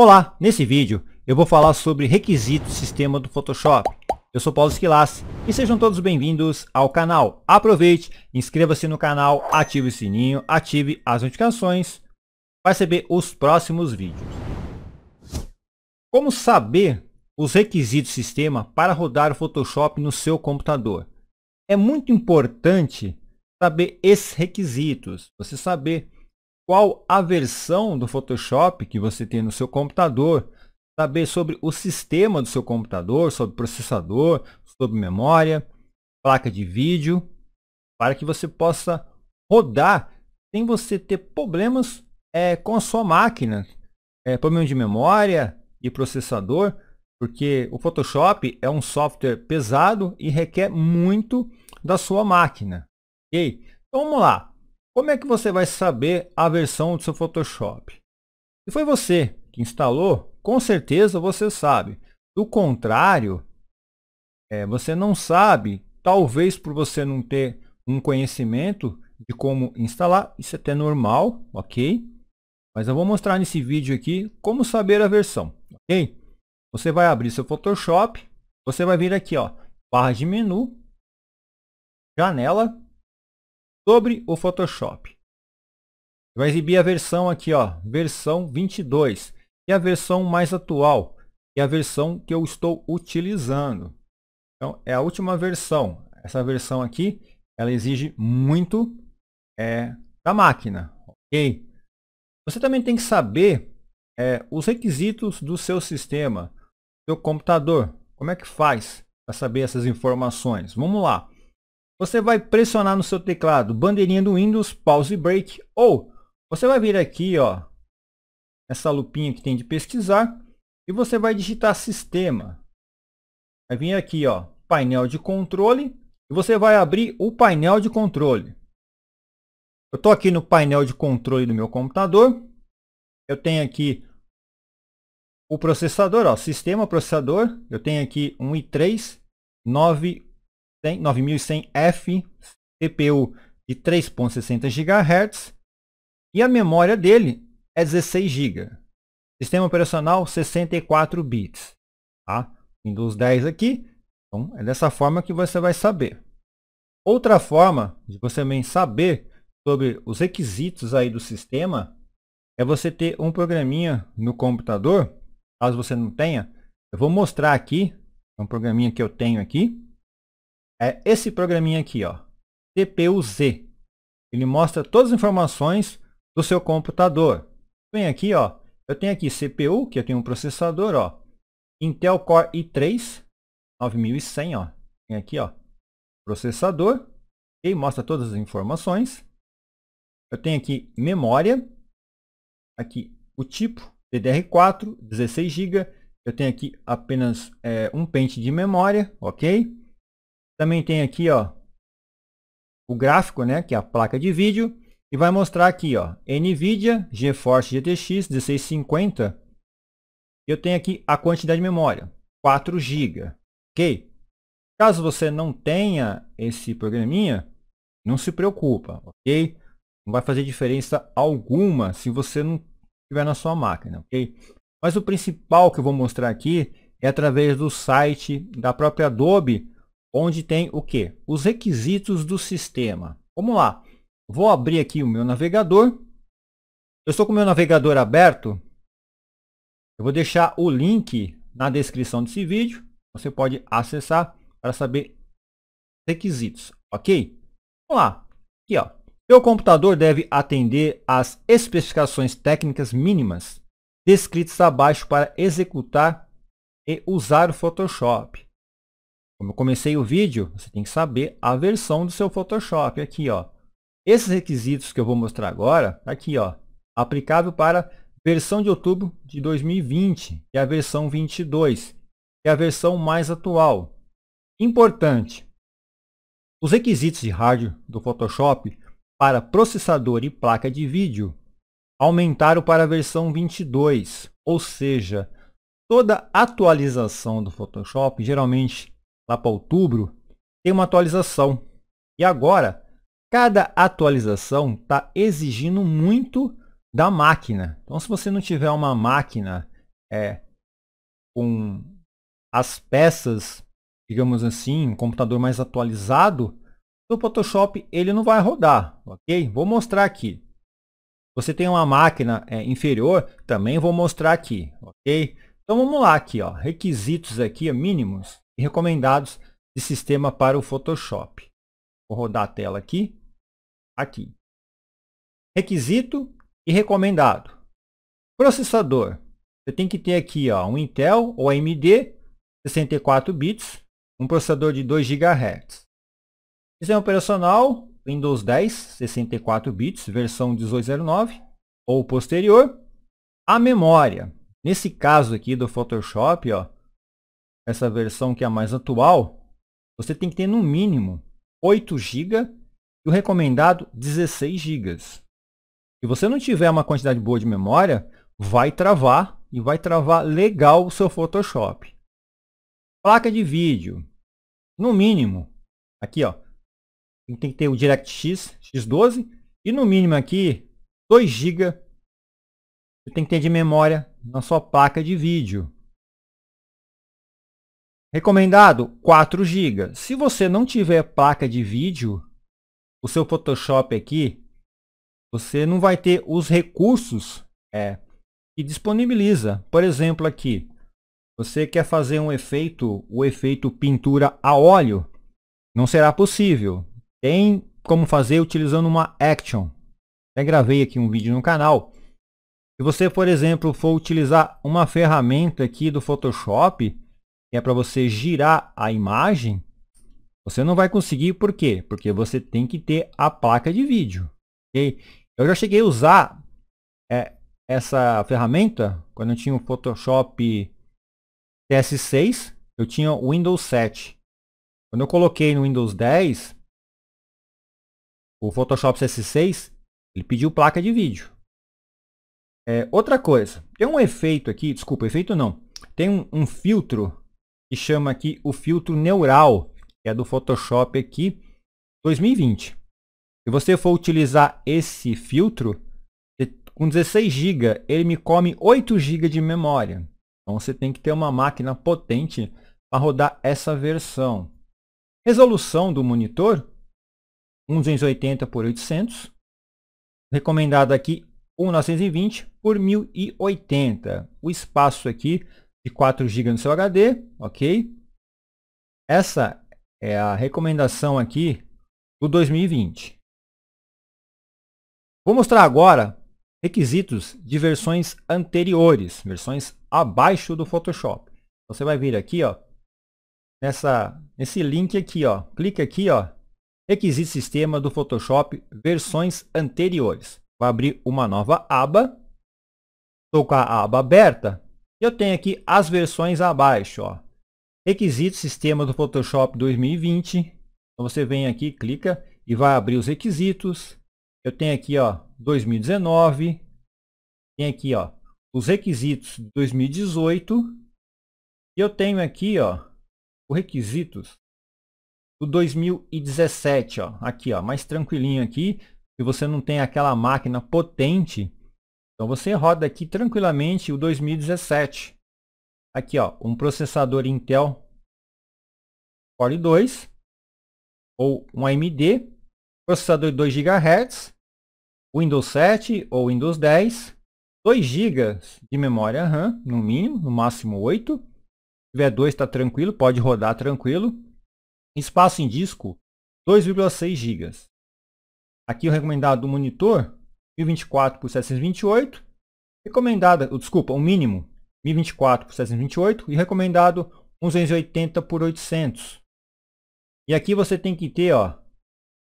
Olá, nesse vídeo eu vou falar sobre requisitos sistema do Photoshop. Eu sou Paulo Esquilas e sejam todos bem-vindos ao canal. Aproveite, inscreva-se no canal, ative o sininho, ative as notificações para receber os próximos vídeos. Como saber os requisitos sistema para rodar o Photoshop no seu computador? É muito importante saber esses requisitos, você saber qual a versão do Photoshop que você tem no seu computador, saber sobre o sistema do seu computador, sobre processador, sobre memória, placa de vídeo, para que você possa rodar sem você ter problemas é, com a sua máquina, é, problema de memória e processador, porque o Photoshop é um software pesado e requer muito da sua máquina. Ok? Então vamos lá. Como é que você vai saber a versão do seu Photoshop? Se foi você que instalou, com certeza você sabe. Do contrário, é, você não sabe, talvez por você não ter um conhecimento de como instalar, isso é até normal, ok? Mas eu vou mostrar nesse vídeo aqui como saber a versão, ok? Você vai abrir seu Photoshop, você vai vir aqui, ó, barra de menu, janela, sobre o Photoshop. Vai exibir a versão aqui, ó, versão 22, que é a versão mais atual, que é a versão que eu estou utilizando. Então, é a última versão. Essa versão aqui, ela exige muito é, da máquina, ok? Você também tem que saber é, os requisitos do seu sistema, do seu computador. Como é que faz para saber essas informações? Vamos lá você vai pressionar no seu teclado bandeirinha do Windows, pause e break, ou você vai vir aqui, ó, essa lupinha que tem de pesquisar, e você vai digitar sistema. Vai vir aqui, ó, painel de controle, e você vai abrir o painel de controle. Eu estou aqui no painel de controle do meu computador. Eu tenho aqui o processador, ó, sistema processador. Eu tenho aqui um i3 9 9100F, CPU de 3.60 GHz e a memória dele é 16 GB. Sistema operacional 64 bits. Tá? Windows 10 aqui. Então, é dessa forma que você vai saber. Outra forma de você também saber sobre os requisitos aí do sistema é você ter um programinha no computador, caso você não tenha. Eu vou mostrar aqui, é um programinha que eu tenho aqui é esse programinha aqui, ó, TPU-Z. Ele mostra todas as informações do seu computador. Vem aqui, ó, eu tenho aqui CPU, que eu tenho um processador, ó, Intel Core i3 9100, ó. Tem aqui, ó, processador, e mostra todas as informações. Eu tenho aqui memória, aqui o tipo DDR4, 16 GB. Eu tenho aqui apenas é, um pente de memória, ok? Também tem aqui, ó, o gráfico, né, que é a placa de vídeo, e vai mostrar aqui, ó, NVIDIA GeForce GTX 1650. Eu tenho aqui a quantidade de memória, 4 GB, ok? Caso você não tenha esse programinha, não se preocupa, ok? Não vai fazer diferença alguma se você não tiver na sua máquina, ok? Mas o principal que eu vou mostrar aqui é através do site da própria Adobe, onde tem o que? Os requisitos do sistema. Vamos lá. Vou abrir aqui o meu navegador. Eu estou com o meu navegador aberto. Eu vou deixar o link na descrição desse vídeo. Você pode acessar para saber requisitos, ok? Vamos lá. Aqui, ó. Seu computador deve atender às especificações técnicas mínimas descritas abaixo para executar e usar o Photoshop. Como eu comecei o vídeo, você tem que saber a versão do seu Photoshop aqui, ó. Esses requisitos que eu vou mostrar agora, tá aqui, ó, aplicável para versão de outubro de 2020, que é a versão 22, que é a versão mais atual. Importante, os requisitos de hardware do Photoshop para processador e placa de vídeo aumentaram para a versão 22, ou seja, toda atualização do Photoshop geralmente lá para outubro, tem uma atualização. E agora, cada atualização está exigindo muito da máquina. Então, se você não tiver uma máquina é, com as peças, digamos assim, um computador mais atualizado, o Photoshop ele não vai rodar, ok? Vou mostrar aqui. Você tem uma máquina é, inferior, também vou mostrar aqui, ok? Então vamos lá aqui, ó, requisitos aqui ó, mínimos e recomendados de sistema para o Photoshop. Vou rodar a tela aqui. Aqui. Requisito e recomendado. Processador. Você tem que ter aqui ó, um Intel ou AMD 64 bits, um processador de 2 GHz. Sistema operacional Windows 10 64 bits, versão 1809 ou posterior. A memória. Nesse caso aqui do Photoshop, ó, essa versão que é a mais atual, você tem que ter no mínimo 8 GB e o recomendado 16 GB. Se você não tiver uma quantidade boa de memória, vai travar e vai travar legal o seu Photoshop. Placa de vídeo, no mínimo, aqui ó, tem que ter o DirectX X12 e no mínimo aqui 2 GB você tem que ter de memória na sua placa de vídeo. Recomendado 4 GB. Se você não tiver placa de vídeo, o seu Photoshop aqui, você não vai ter os recursos é, que disponibiliza. Por exemplo, aqui, você quer fazer um efeito, o efeito pintura a óleo, não será possível. Tem como fazer utilizando uma action. Até gravei aqui um vídeo no canal. Se você, por exemplo, for utilizar uma ferramenta aqui do Photoshop, que é para você girar a imagem, você não vai conseguir, por quê? Porque você tem que ter a placa de vídeo. Okay? Eu já cheguei a usar é, essa ferramenta quando eu tinha o Photoshop cs 6 eu tinha o Windows 7. Quando eu coloquei no Windows 10, o Photoshop CS6, ele pediu placa de vídeo. É, outra coisa, tem um efeito aqui, desculpa, efeito não. Tem um, um filtro que chama aqui o filtro neural, que é do Photoshop aqui 2020. Se você for utilizar esse filtro, com 16 GB, ele me come 8 GB de memória. Então você tem que ter uma máquina potente para rodar essa versão. Resolução do monitor, 1280 por 800. Recomendado aqui 1920 por 1080. O espaço aqui de 4 GB no seu HD, ok? Essa é a recomendação aqui do 2020. Vou mostrar agora requisitos de versões anteriores, versões abaixo do Photoshop. Você vai vir aqui, ó, nessa, nesse link aqui, ó, clica aqui, ó, requisitos sistema do Photoshop versões anteriores. Vai abrir uma nova aba, estou com a aba aberta, eu tenho aqui as versões abaixo. Ó. Requisitos sistema do Photoshop 2020. Então você vem aqui, clica e vai abrir os requisitos. Eu tenho aqui ó, 2019. Tem aqui ó, os requisitos de 2018. E eu tenho aqui ó, os requisitos do 2017. Ó, aqui ó, mais tranquilinho aqui. Se você não tem aquela máquina potente então você roda aqui tranquilamente o 2017. Aqui ó, um processador Intel Core 2 ou um AMD, processador 2 GHz, Windows 7 ou Windows 10, 2 GB de memória RAM, no mínimo, no máximo 8. Se tiver 2 está tranquilo, pode rodar tranquilo. Espaço em disco, 2,6 GB. Aqui o recomendado do monitor, 1024 por 728, recomendada, desculpa, o mínimo 1024 por 728 e recomendado 180 por 800. E aqui você tem que ter ó,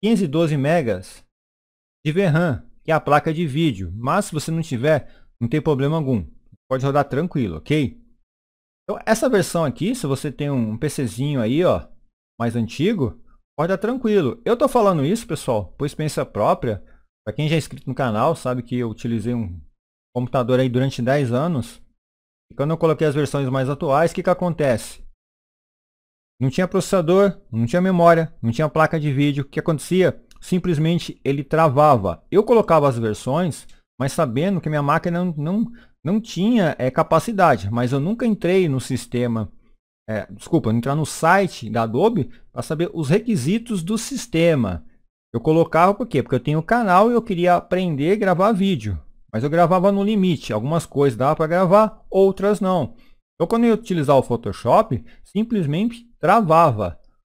512 megas de VRAM, que é a placa de vídeo. Mas se você não tiver, não tem problema algum. Pode rodar tranquilo, ok? Então essa versão aqui, se você tem um PCzinho aí, ó, mais antigo, pode dar tranquilo. Eu tô falando isso, pessoal, por experiência própria, para quem já é inscrito no canal, sabe que eu utilizei um computador aí durante 10 anos. E quando eu coloquei as versões mais atuais, o que, que acontece? Não tinha processador, não tinha memória, não tinha placa de vídeo. O que acontecia? Simplesmente ele travava. Eu colocava as versões, mas sabendo que minha máquina não, não, não tinha é, capacidade. Mas eu nunca entrei no sistema é, desculpa, entrar no site da Adobe para saber os requisitos do sistema. Eu colocava por quê? Porque eu tenho canal e eu queria aprender a gravar vídeo. Mas eu gravava no limite. Algumas coisas dava para gravar, outras não. Então quando eu utilizar o Photoshop, simplesmente travava.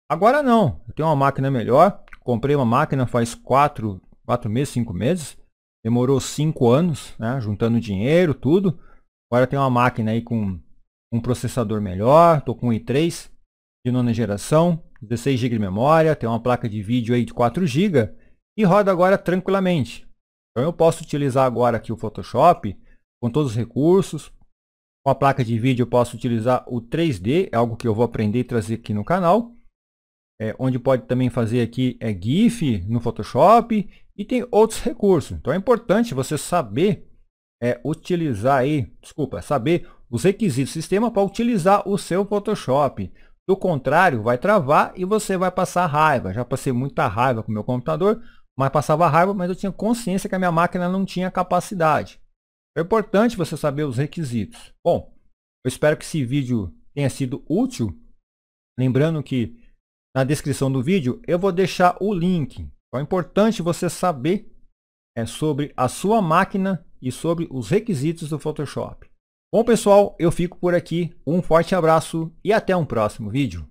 Agora não. Eu tenho uma máquina melhor. Comprei uma máquina faz 4, quatro meses, 5 meses. Demorou 5 anos, né? juntando dinheiro, tudo. Agora tem uma máquina aí com um processador melhor. Estou com um i3 de nona geração. 16 GB de memória, tem uma placa de vídeo aí de 4 GB e roda agora tranquilamente. Então eu posso utilizar agora aqui o Photoshop com todos os recursos. Com a placa de vídeo eu posso utilizar o 3D, é algo que eu vou aprender e trazer aqui no canal. É, onde pode também fazer aqui é GIF no Photoshop e tem outros recursos. Então é importante você saber é, utilizar aí, desculpa, saber os requisitos do sistema para utilizar o seu Photoshop. Do contrário, vai travar e você vai passar raiva. Já passei muita raiva com meu computador, mas passava raiva, mas eu tinha consciência que a minha máquina não tinha capacidade. É importante você saber os requisitos. Bom, eu espero que esse vídeo tenha sido útil. Lembrando que na descrição do vídeo eu vou deixar o link. Então é importante você saber é, sobre a sua máquina e sobre os requisitos do Photoshop. Bom pessoal, eu fico por aqui, um forte abraço e até um próximo vídeo.